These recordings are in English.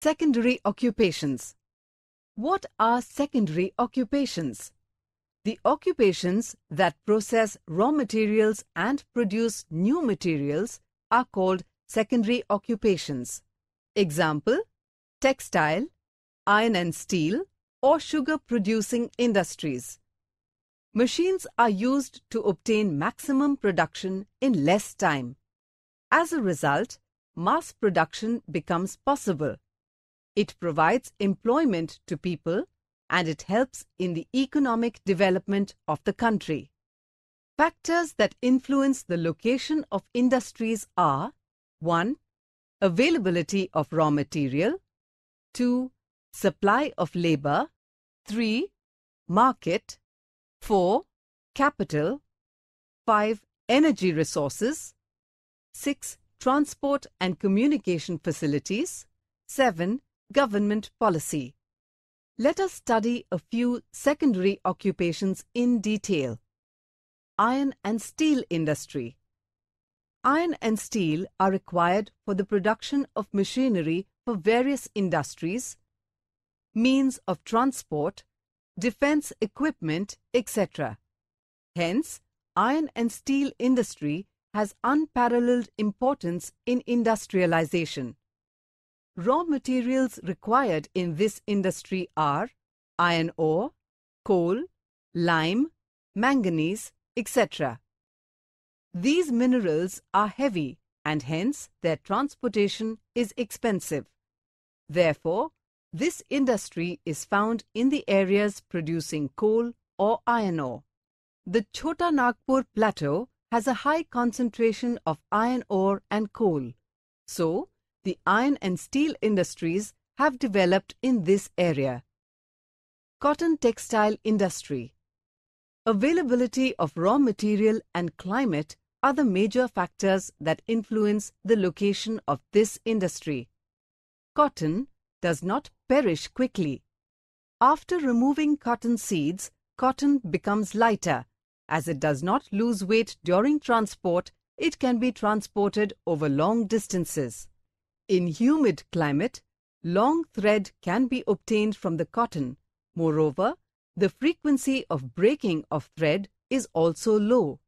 Secondary occupations. What are secondary occupations? The occupations that process raw materials and produce new materials are called secondary occupations. Example Textile, iron and steel, or sugar producing industries. Machines are used to obtain maximum production in less time. As a result, mass production becomes possible. It provides employment to people and it helps in the economic development of the country. Factors that influence the location of industries are 1. Availability of raw material 2. Supply of labor 3. Market 4. Capital 5. Energy resources 6. Transport and communication facilities 7. Government Policy. Let us study a few secondary occupations in detail. Iron and Steel Industry Iron and steel are required for the production of machinery for various industries, means of transport, defense equipment, etc. Hence, iron and steel industry has unparalleled importance in industrialization. Raw materials required in this industry are iron ore, coal, lime, manganese, etc. These minerals are heavy and hence their transportation is expensive. Therefore, this industry is found in the areas producing coal or iron ore. The Chota Nagpur plateau has a high concentration of iron ore and coal. So, the iron and steel industries have developed in this area. Cotton textile industry. Availability of raw material and climate are the major factors that influence the location of this industry. Cotton does not perish quickly. After removing cotton seeds, cotton becomes lighter. As it does not lose weight during transport, it can be transported over long distances. In humid climate, long thread can be obtained from the cotton. Moreover, the frequency of breaking of thread is also low.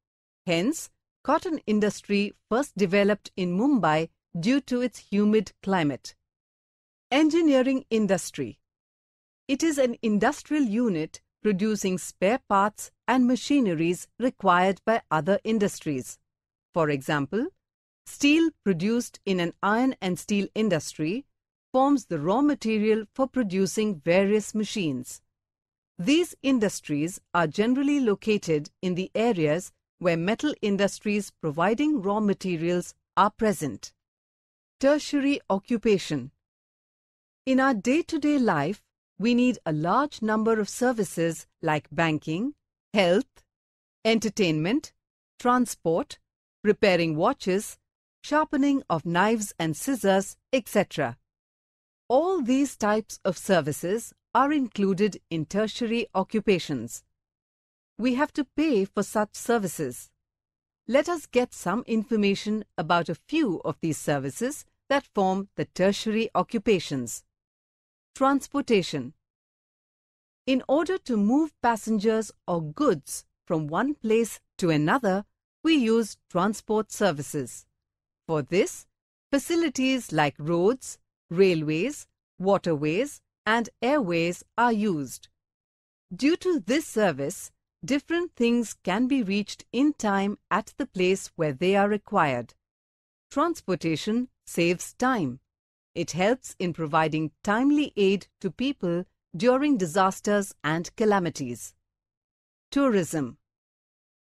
Hence, cotton industry first developed in Mumbai due to its humid climate. Engineering industry. It is an industrial unit producing spare parts and machineries required by other industries. For example, Steel produced in an iron and steel industry forms the raw material for producing various machines. These industries are generally located in the areas where metal industries providing raw materials are present. Tertiary occupation. In our day-to-day -day life, we need a large number of services like banking, health, entertainment, transport, repairing watches, sharpening of knives and scissors, etc. All these types of services are included in tertiary occupations. We have to pay for such services. Let us get some information about a few of these services that form the tertiary occupations. Transportation In order to move passengers or goods from one place to another, we use transport services. For this, facilities like roads, railways, waterways, and airways are used. Due to this service, different things can be reached in time at the place where they are required. Transportation saves time. It helps in providing timely aid to people during disasters and calamities. Tourism.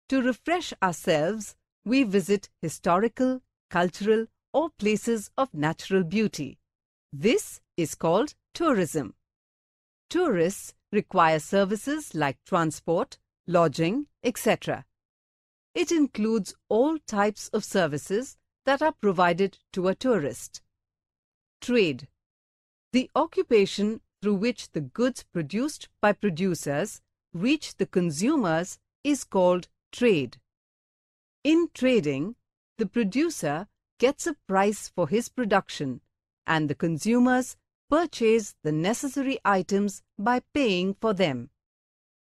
To refresh ourselves, we visit historical, cultural or places of natural beauty. This is called tourism. Tourists require services like transport, lodging, etc. It includes all types of services that are provided to a tourist. Trade The occupation through which the goods produced by producers reach the consumers is called trade. In trading, the producer gets a price for his production and the consumers purchase the necessary items by paying for them.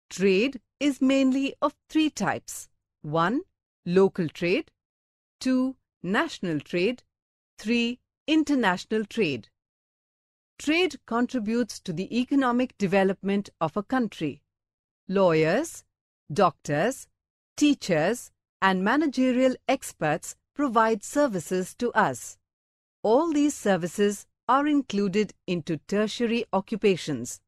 Trade is mainly of three types 1. Local trade, 2. National trade, 3. International trade. Trade contributes to the economic development of a country. Lawyers, doctors, teachers, and managerial experts provide services to us. All these services are included into tertiary occupations.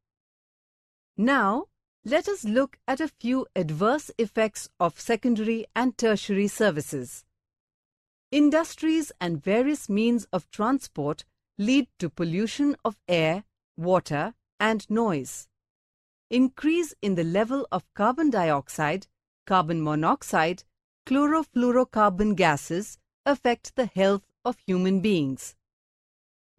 Now, let us look at a few adverse effects of secondary and tertiary services. Industries and various means of transport lead to pollution of air, water and noise. Increase in the level of carbon dioxide, carbon monoxide chlorofluorocarbon gases affect the health of human beings.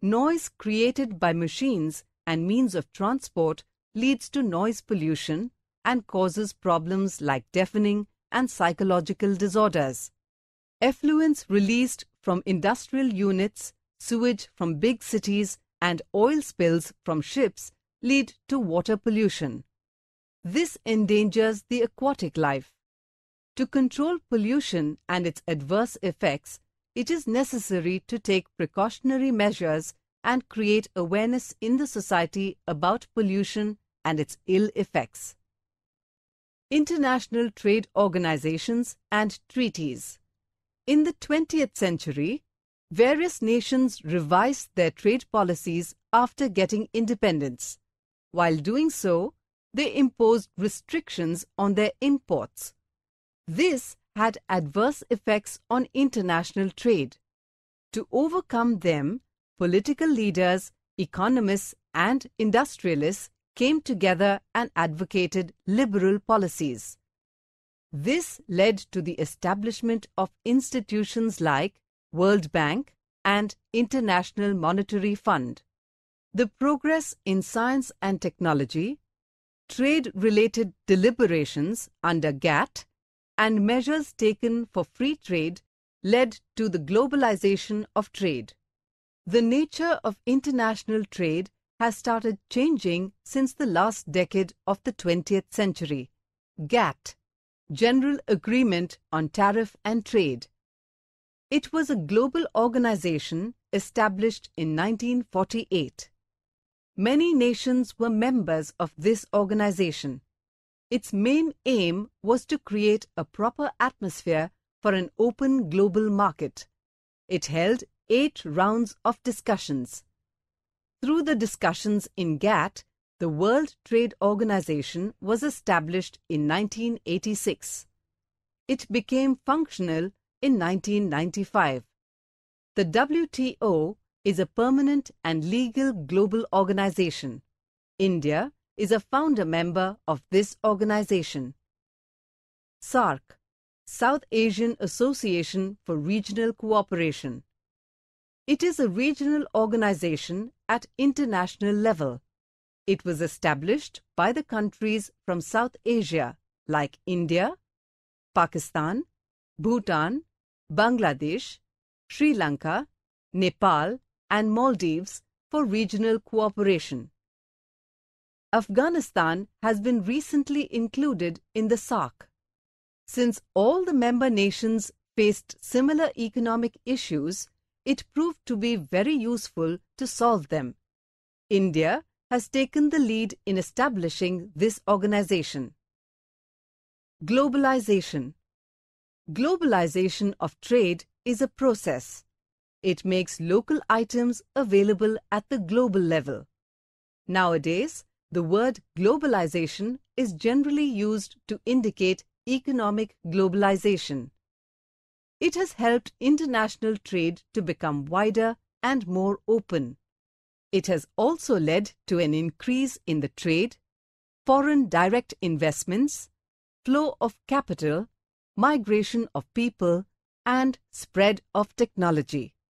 Noise created by machines and means of transport leads to noise pollution and causes problems like deafening and psychological disorders. Effluents released from industrial units, sewage from big cities and oil spills from ships lead to water pollution. This endangers the aquatic life. To control pollution and its adverse effects, it is necessary to take precautionary measures and create awareness in the society about pollution and its ill effects. International trade organizations and treaties. In the 20th century, various nations revised their trade policies after getting independence. While doing so, they imposed restrictions on their imports. This had adverse effects on international trade. To overcome them, political leaders, economists, and industrialists came together and advocated liberal policies. This led to the establishment of institutions like World Bank and International Monetary Fund. The progress in science and technology, trade-related deliberations under GATT, and measures taken for free trade led to the globalization of trade. The nature of international trade has started changing since the last decade of the 20th century. GATT General Agreement on Tariff and Trade. It was a global organization established in 1948. Many nations were members of this organization. Its main aim was to create a proper atmosphere for an open global market. It held eight rounds of discussions. Through the discussions in GATT, the World Trade Organization was established in 1986. It became functional in 1995. The WTO is a permanent and legal global organization. India, is a founder member of this organization. SARC, South Asian Association for Regional Cooperation. It is a regional organization at international level. It was established by the countries from South Asia like India, Pakistan, Bhutan, Bangladesh, Sri Lanka, Nepal and Maldives for regional cooperation. Afghanistan has been recently included in the SOC. Since all the member nations faced similar economic issues, it proved to be very useful to solve them. India has taken the lead in establishing this organization. Globalization Globalization of trade is a process. It makes local items available at the global level. Nowadays, the word globalization is generally used to indicate economic globalization. It has helped international trade to become wider and more open. It has also led to an increase in the trade, foreign direct investments, flow of capital, migration of people, and spread of technology.